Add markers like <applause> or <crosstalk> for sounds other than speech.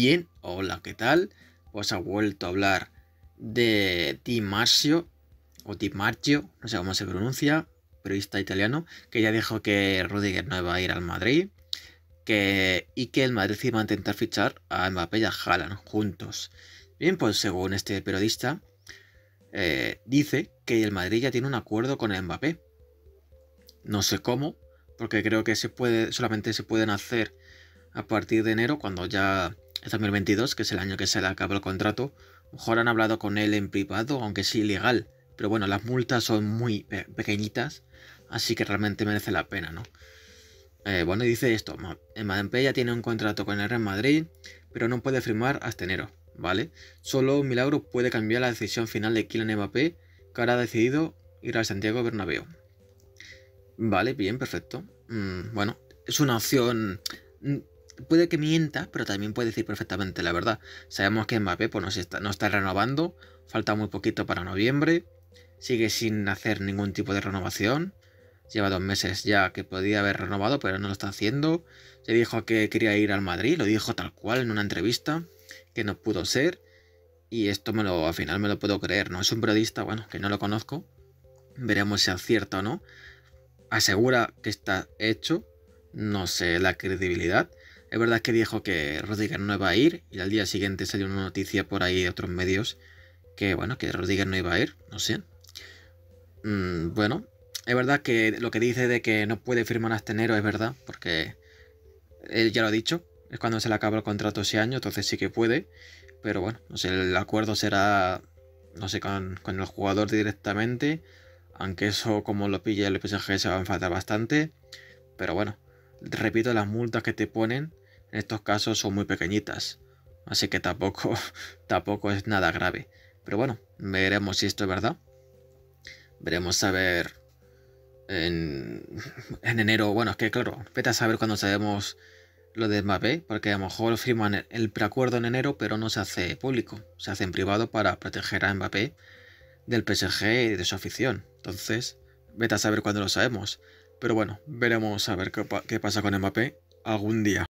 bien, hola, ¿qué tal? Os pues ha vuelto a hablar de Di marcio o Di no sé cómo se pronuncia, periodista italiano, que ya dijo que Rudiger no iba a ir al Madrid y que el Madrid iba a intentar fichar a Mbappé y a Haaland juntos. Bien, pues según este periodista, eh, dice que el Madrid ya tiene un acuerdo con el Mbappé. No sé cómo, porque creo que se puede, solamente se pueden hacer a partir de enero, cuando ya 2022, que es el año que se le acaba el contrato. Mejor han hablado con él en privado, aunque sí ilegal. Pero bueno, las multas son muy eh, pequeñitas, así que realmente merece la pena, ¿no? Eh, bueno, dice esto, en Mbappé ya tiene un contrato con el Real Madrid, pero no puede firmar hasta enero, ¿vale? Solo un milagro puede cambiar la decisión final de Kylian Mbappé, que ahora ha decidido ir al Santiago Bernabéu. Vale, bien, perfecto. Mm, bueno, es una opción puede que mienta, pero también puede decir perfectamente la verdad. Sabemos que Mbappé pues, no, está, renovando, falta muy poquito para noviembre, sigue sin hacer ningún tipo de renovación. Lleva dos meses ya que podía haber renovado, pero no lo está haciendo. Se dijo que quería ir al Madrid, lo dijo tal cual en una entrevista, que no pudo ser. Y esto me al final me lo puedo creer, ¿no? Es un periodista, bueno, que no lo conozco. Veremos si acierta o no. Asegura que está hecho. No sé la credibilidad. Es verdad que dijo que Rodríguez no iba a ir y al día siguiente salió una noticia por ahí de otros medios que, bueno, que Rodríguez no iba a ir, no sé. Mm, bueno, es verdad que lo que dice de que no puede firmar hasta enero es verdad, porque él ya lo ha dicho, es cuando se le acaba el contrato ese año, entonces sí que puede, pero bueno, no sé, el acuerdo será, no sé, con, con el jugador directamente, aunque eso como lo pilla el PSG se va a enfadar bastante, pero bueno, repito, las multas que te ponen estos casos son muy pequeñitas, así que tampoco, <laughs> tampoco es nada grave. Pero bueno, veremos si esto es verdad. Veremos a ver en, enero. Bueno, es que claro, vete a saber cuando sabemos lo de Mbappé, porque a lo mejor firman el preacuerdo en enero, pero no se hace público, se hace en privado para proteger a Mbappé del PSG y de su afición. Entonces, vete a saber cuando lo sabemos. Pero bueno, veremos a ver qué, qué pasa con Mbappé algún día.